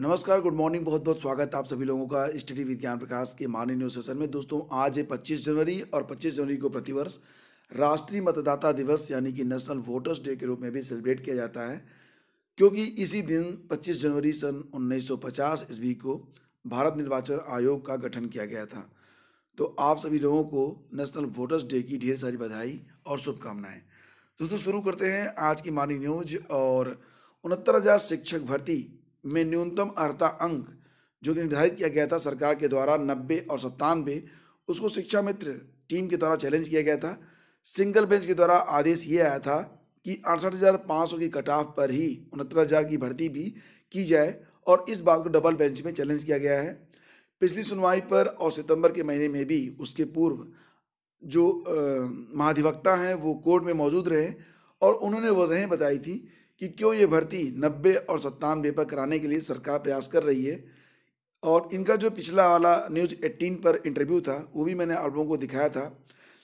नमस्कार good morning बहुत बहुत स्वागत है आप सभी लोगों का स्टडी विज्ञान प्रकाश के माननीय न्यूज सेशन में दोस्तों आज है पच्चीस जनवरी और पच्चीस जनवरी को प्रतिवर्ष राष्ट्रीय मतदाता दिवस यानी कि नेशनल वोटर्स डे के रूप में भी सेलिब्रेट किया जाता है क्योंकि इसी दिन 25 जनवरी सन 1950 ईस्वी को भारत निर्वाचन आयोग का गठन किया गया था तो आप सभी लोगों को नेशनल वोटर्स डे की ढेर सारी बधाई और शुभकामनाएँ दोस्तों शुरू करते हैं आज की मानी न्यूज और उनहत्तर शिक्षक भर्ती में न्यूनतम अर्ता अंक जो कि निर्धारित किया गया था सरकार के द्वारा नब्बे और सत्तानवे उसको शिक्षा मित्र टीम के द्वारा चैलेंज किया गया था सिंगल बेंच के द्वारा आदेश ये आया था कि अड़सठ हज़ार पाँच सौ की कट ऑफ पर ही उनहत्तर हज़ार की भर्ती भी की जाए और इस बात को डबल बेंच में चैलेंज किया गया है पिछली सुनवाई पर और सितंबर के महीने में भी उसके पूर्व जो महाधिवक्ता हैं वो कोर्ट में मौजूद रहे और उन्होंने वजहें बताई थी कि क्यों ये भर्ती नब्बे और सत्तानवे पर कराने के लिए सरकार प्रयास कर रही है और इनका जो पिछला वाला न्यूज एट्टीन पर इंटरव्यू था वो भी मैंने आप को दिखाया था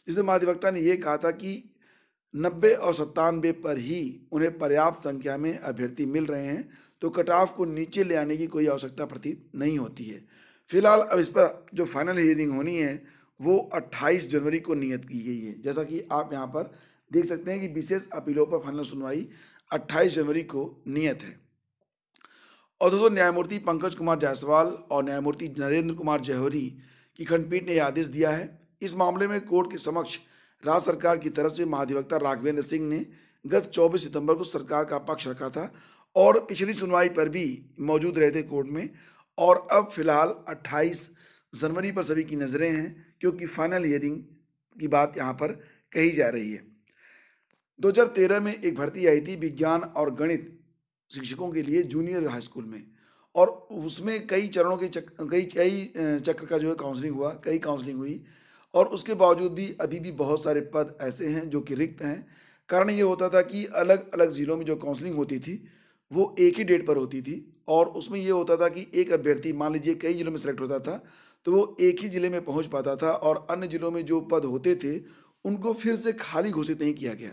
जिसमें महाधिवक्ता ने ये कहा था कि नब्बे और सत्तानवे पर ही उन्हें पर्याप्त संख्या में अभ्यर्थी मिल रहे हैं तो कट ऑफ को नीचे ले आने की कोई आवश्यकता प्रतीत नहीं होती है फिलहाल अब इस पर जो फाइनल हियरिंग होनी है वो 28 जनवरी को नियत की गई है जैसा कि आप यहाँ पर देख सकते हैं कि विशेष अपीलों पर फाइनल सुनवाई 28 जनवरी को नियत है और दोस्तों न्यायमूर्ति पंकज कुमार जायसवाल और न्यायमूर्ति नरेंद्र कुमार जौहरी की खंडपीठ ने यह आदेश दिया है इस मामले में कोर्ट के समक्ष राज्य सरकार की तरफ से महाधिवक्ता राघवेंद्र सिंह ने गत 24 सितंबर को सरकार का पक्ष रखा था और पिछली सुनवाई पर भी मौजूद रहे थे कोर्ट में और अब फिलहाल 28 जनवरी पर सभी की नज़रें हैं क्योंकि फाइनल हियरिंग की बात यहाँ पर कही जा रही है 2013 में एक भर्ती आई थी विज्ञान और गणित शिक्षकों के लिए जूनियर हाई स्कूल में और उसमें कई चरणों के चक, कई कई चक्र का जो है काउंसलिंग हुआ कई काउंसलिंग हुई और उसके बावजूद भी अभी भी बहुत सारे पद ऐसे हैं जो कि रिक्त हैं कारण ये होता था कि अलग अलग ज़िलों में जो काउंसलिंग होती थी वो एक ही डेट पर होती थी और उसमें ये होता था कि एक अभ्यर्थी मान लीजिए कई ज़िलों में सेलेक्ट होता था तो वो एक ही ज़िले में पहुंच पाता था और अन्य ज़िलों में जो पद होते थे उनको फिर से खाली घोषित नहीं किया गया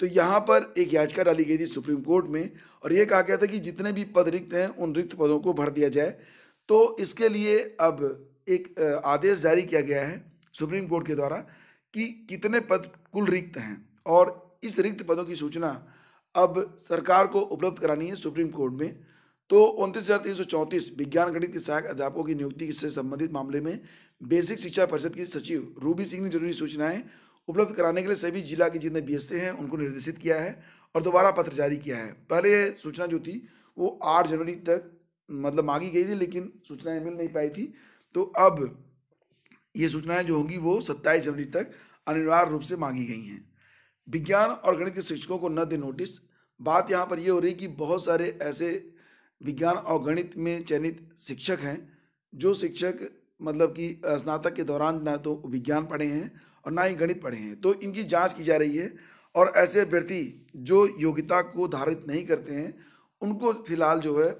तो यहाँ पर एक याचिका डाली गई थी सुप्रीम कोर्ट में और ये कहा गया था कि जितने भी पद रिक्त हैं उन रिक्त पदों को भर दिया जाए तो इसके लिए अब एक आदेश जारी किया गया है सुप्रीम कोर्ट के द्वारा कि कितने पद कुल रिक्त हैं और इस रिक्त पदों की सूचना अब सरकार को उपलब्ध करानी है सुप्रीम कोर्ट में तो उनतीस हज़ार तीन सौ चौंतीस विज्ञान गणित के सहायक अध्यापकों की नियुक्ति से संबंधित मामले में बेसिक शिक्षा परिषद की सचिव रूबी सिंह ने जरूरी सूचनाएं उपलब्ध कराने के लिए सभी जिला के जितने बी हैं उनको निर्देशित किया है और दोबारा पत्र जारी किया है पहले सूचना जो थी वो आठ जनवरी तक मतलब मांगी गई थी लेकिन सूचनाएं मिल नहीं पाई थी तो अब ये सूचनाएं जो होंगी वो सत्ताईस जनवरी तक अनिवार्य रूप से मांगी गई हैं विज्ञान और गणित के शिक्षकों को न दे नोटिस बात यहाँ पर ये हो रही कि बहुत सारे ऐसे विज्ञान और गणित में चयनित शिक्षक हैं जो शिक्षक मतलब कि स्नातक के दौरान न तो विज्ञान पढ़े हैं और ना ही गणित पढ़े हैं तो इनकी जांच की जा रही है और ऐसे अभ्यर्थी जो योग्यता को धारित नहीं करते हैं उनको फिलहाल जो है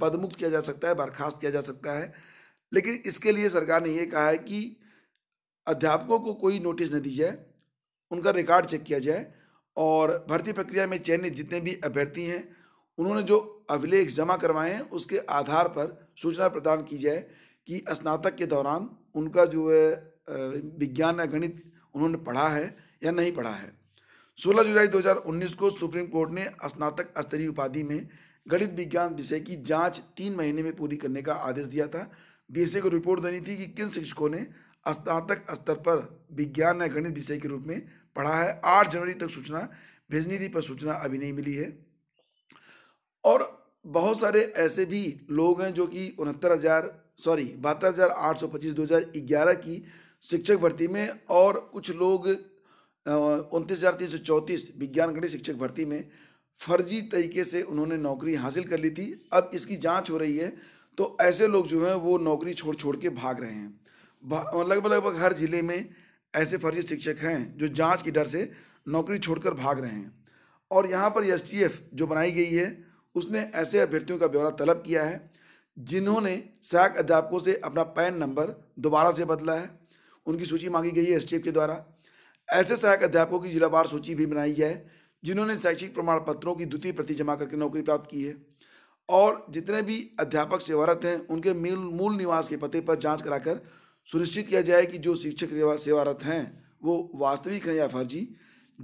पदमुक्त किया जा सकता है बर्खास्त किया जा सकता है लेकिन इसके लिए सरकार ने यह कहा है कि अध्यापकों को कोई नोटिस न दी जाए उनका रिकॉर्ड चेक किया जाए और भर्ती प्रक्रिया में चयनित जितने भी अभ्यर्थी हैं उन्होंने जो अभिलेख जमा करवाए हैं उसके आधार पर सूचना प्रदान की जाए कि स्नातक के दौरान उनका जो है विज्ञान या गणित उन्होंने पढ़ा है या नहीं पढ़ा है 16 जुलाई 2019 को सुप्रीम कोर्ट ने स्नातक स्तरीय उपाधि में गणित विज्ञान विषय की जांच तीन महीने में पूरी करने का आदेश दिया था बीएसए को रिपोर्ट देनी थी कि किन शिक्षकों ने स्नातक स्तर पर विज्ञान या गणित विषय के रूप में पढ़ा है आठ जनवरी तक सूचना भेजनी थी पर सूचना अभी नहीं मिली है और बहुत सारे ऐसे भी लोग हैं जो कि उनहत्तर हज़ार सॉरी बहत्तर हज़ार आठ सौ पच्चीस दो हज़ार ग्यारह की शिक्षक भर्ती में और कुछ लोग उनतीस हज़ार तीन सौ चौंतीस विज्ञान गणित शिक्षक भर्ती में फर्जी तरीके से उन्होंने नौकरी हासिल कर ली थी अब इसकी जांच हो रही है तो ऐसे लोग जो हैं वो नौकरी छोड़ छोड़ के भाग रहे हैं लगभग लगभग हर ज़िले में ऐसे फर्जी शिक्षक हैं जो जांच के डर से नौकरी छोड़कर भाग रहे हैं और यहाँ पर एस जो बनाई गई है उसने ऐसे अभ्यर्थियों का ब्यौरा तलब किया है जिन्होंने सहायक अध्यापकों से अपना पैन नंबर दोबारा से बदला है उनकी सूची मांगी गई है एस के द्वारा ऐसे सहायक अध्यापकों की जिलावार सूची भी बनाई है जिन्होंने शैक्षिक प्रमाण पत्रों की द्वितीय प्रति जमा करके नौकरी प्राप्त की है और जितने भी अध्यापक सेवारत हैं उनके मूल मूल निवास के पते पर जांच कराकर सुनिश्चित किया जाए कि जो शिक्षक सेवारत हैं वो वास्तविक हैं या फर्जी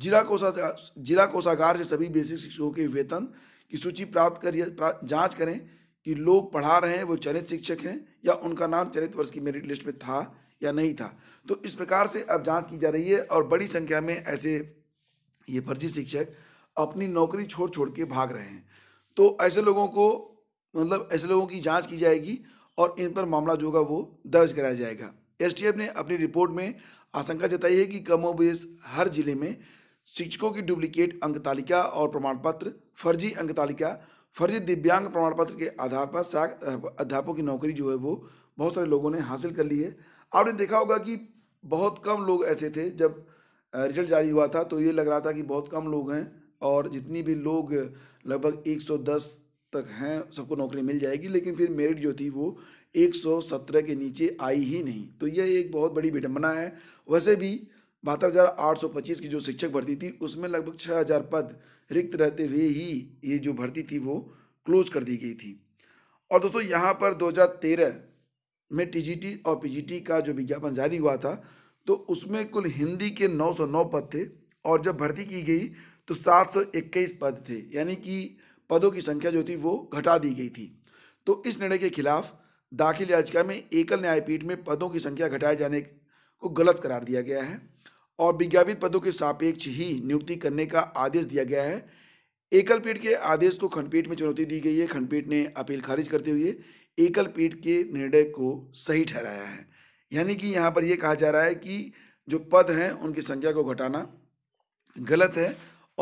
जिला कोषा जिला कोषागार से सभी बेसिक शिक्षकों के वेतन की सूची प्राप्त कर जाँच करें कि लोग पढ़ा रहे हैं वो चयनित शिक्षक हैं या उनका नाम चरित वर्ष की मेरिट लिस्ट में था या नहीं था तो इस प्रकार से अब जांच की जा रही है और बड़ी संख्या में ऐसे ये फर्जी शिक्षक अपनी नौकरी छोड़ छोड़ के भाग रहे हैं तो ऐसे लोगों को मतलब ऐसे लोगों की जाँच की जाएगी और इन पर मामला जो होगा वो दर्ज कराया जाएगा एस ने अपनी रिपोर्ट में आशंका जताई है कि कमोबेश हर जिले में शिक्षकों की डुप्लीकेट अंक तालिका और प्रमाण पत्र फर्जी अंक तालिका फर्जी दिव्यांग प्रमाण पत्र के आधार पर अध्यापकों की नौकरी जो है वो बहुत सारे लोगों ने हासिल कर ली है आपने देखा होगा कि बहुत कम लोग ऐसे थे जब रिजल्ट जारी हुआ था तो ये लग रहा था कि बहुत कम लोग हैं और जितनी भी लोग लगभग 110 तक हैं सबको नौकरी मिल जाएगी लेकिन फिर मेरिट जो थी वो 117 के नीचे आई ही नहीं तो यह एक बहुत बड़ी विडम्बना है वैसे भी बहत्तर की जो शिक्षक भर्ती थी उसमें लगभग 6000 पद रिक्त रहते हुए ही ये जो भर्ती थी वो क्लोज कर दी गई थी और दोस्तों यहाँ पर 2013 में टीजीटी और पीजीटी का जो विज्ञापन जारी हुआ था तो उसमें कुल हिंदी के 909 पद थे और जब भर्ती की गई तो 721 पद थे यानी कि पदों की संख्या जो थी वो घटा दी गई थी तो इस निर्णय के खिलाफ दाखिल याचिका में एकल न्यायपीठ में पदों की संख्या घटाए जाने को गलत करार दिया गया है और विज्ञापित पदों के सापेक्ष ही नियुक्ति करने का आदेश दिया गया है एकल पीठ के आदेश को खंडपीठ में चुनौती दी गई है खंडपीठ ने अपील खारिज करते हुए एकल पीठ के निर्णय को सही ठहराया है यानी कि यहाँ पर यह कहा जा रहा है कि जो पद हैं उनकी संख्या को घटाना गलत है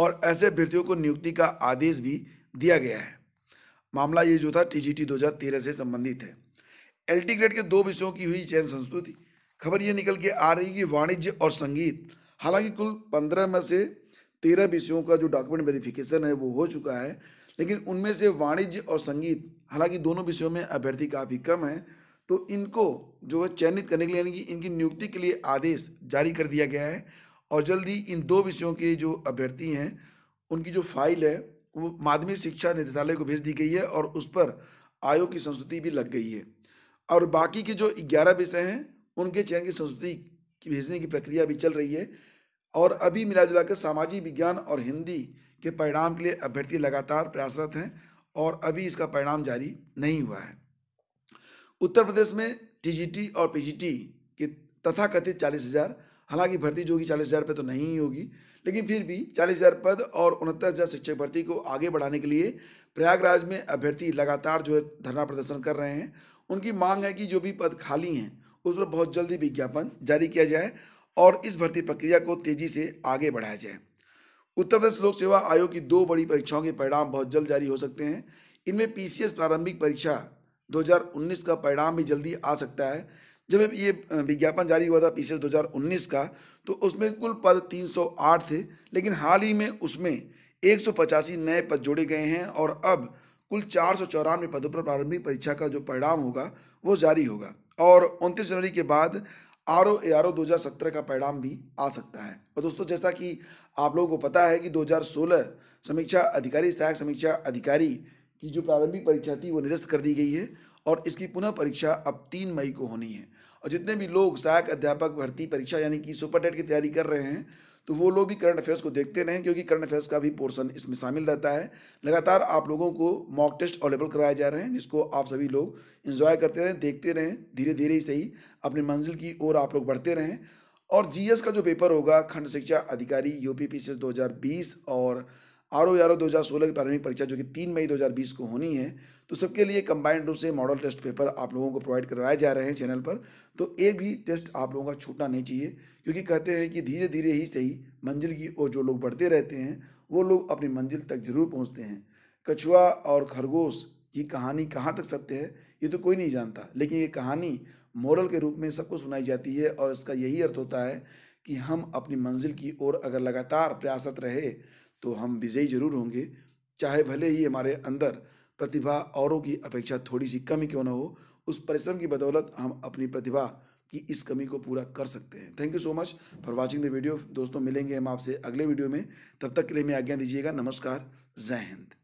और ऐसे अभ्यर्थियों को नियुक्ति का आदेश भी दिया गया है मामला ये जो था टीजीटी 2013 से संबंधित है एलटी ग्रेड के दो विषयों की हुई चयन संस्कृति खबर ये निकल के आ रही कि वाणिज्य और संगीत हालांकि कुल पंद्रह में से तेरह विषयों का जो डॉक्यूमेंट वेरिफिकेशन है वो हो चुका है लेकिन उनमें से वाणिज्य और संगीत हालांकि दोनों विषयों में अभ्यर्थी काफ़ी कम हैं तो इनको जो है चयनित करने के लिए यानी कि इनकी नियुक्ति के लिए आदेश जारी कर दिया गया है और जल्द ही इन दो विषयों के जो अभ्यर्थी हैं उनकी जो फाइल है वो माध्यमिक शिक्षा निदेशालय को भेज दी गई है और उस पर आयोग की संस्तुति भी लग गई है और बाकी के जो ग्यारह विषय हैं उनके चयन की संस्तुति की भेजने की प्रक्रिया भी चल रही है और अभी मिला जुला कर सामाजिक विज्ञान और हिंदी के परिणाम के लिए अभ्यर्थी लगातार प्रयासरत हैं और अभी इसका परिणाम जारी नहीं हुआ है उत्तर प्रदेश में टीजीटी और पीजीटी के तथाकथित चालीस हज़ार हालांकि भर्ती जो होगी चालीस हज़ार पे तो नहीं होगी लेकिन फिर भी चालीस हज़ार पद और उनहत्तर हज़ार शिक्षक भर्ती को आगे बढ़ाने के लिए प्रयागराज में अभ्यर्थी लगातार जो है धरना प्रदर्शन कर रहे हैं उनकी मांग है कि जो भी पद खाली हैं उस पर बहुत जल्दी विज्ञापन जारी किया जाए और इस भर्ती प्रक्रिया को तेज़ी से आगे बढ़ाया जाए उत्तर प्रदेश लोक सेवा आयोग की दो बड़ी परीक्षाओं के परिणाम बहुत जल्द जारी हो सकते हैं इनमें पीसीएस प्रारंभिक परीक्षा 2019 का परिणाम भी जल्दी आ सकता है जब ये विज्ञापन जारी हुआ था पीसीएस 2019 का तो उसमें कुल पद 308 थे लेकिन हाल ही में उसमें एक नए पद जोड़े गए हैं और अब कुल चार सौ चौरानवे पदों पर प्रारंभिक परीक्षा का जो परिणाम होगा वो जारी होगा और उनतीस जनवरी के बाद R O A R O दो हजार सत्रह का परिणाम भी आ सकता है और दोस्तों जैसा कि आप लोगों को पता है कि 2016 समीक्षा अधिकारी सहायक समीक्षा अधिकारी की जो प्रारंभिक परीक्षा थी वो निरस्त कर दी गई है और इसकी पुनः परीक्षा अब तीन मई को होनी है और जितने भी लोग सहायक अध्यापक भर्ती परीक्षा यानी कि सुपर टेट की तैयारी कर रहे हैं तो वो लोग भी करंट अफेयर्स को देखते रहें क्योंकि करंट अफेयर्स का भी पोर्सन इसमें शामिल रहता है लगातार आप लोगों को मॉक टेस्ट अवेलेबल करवाए जा रहे हैं जिसको आप सभी लोग इन्जॉय करते रहें देखते रहें धीरे धीरे ही सही अपनी मंजिल की ओर आप लोग बढ़ते रहें और जी का जो पेपर होगा खंड शिक्षा अधिकारी यू पी पी और आर ओ आर ओ दो हज़ार सोलह की प्रारंभिक परीक्षा जो कि तीन मई दो हज़ार बीस को होनी है तो सबके लिए कंबाइंड रूप से मॉडल टेस्ट पेपर आप लोगों को प्रोवाइड करवाए जा रहे हैं चैनल पर तो एक भी टेस्ट आप लोगों का छूटना नहीं चाहिए क्योंकि कहते हैं कि धीरे धीरे ही सही मंजिल की ओर जो लोग बढ़ते रहते हैं वो लोग अपनी मंजिल तक जरूर पहुँचते हैं कछुआ और खरगोश की कहानी कहाँ तक सत्य है ये तो कोई नहीं जानता लेकिन ये कहानी मॉरल के रूप में सबको सुनाई जाती है और इसका यही अर्थ होता है कि हम अपनी मंजिल की ओर अगर लगातार प्रयासरत रहे तो हम विजयी जरूर होंगे चाहे भले ही हमारे अंदर प्रतिभा औरों की अपेक्षा थोड़ी सी कमी क्यों ना हो उस परिश्रम की बदौलत हम अपनी प्रतिभा कि इस कमी को पूरा कर सकते हैं thank you so much for watching the video दोस्तों मिलेंगे हम आपसे अगले वीडियो में तब तक के लिए मैं आज्ञा दीजिएगा नमस्कार जय हिंद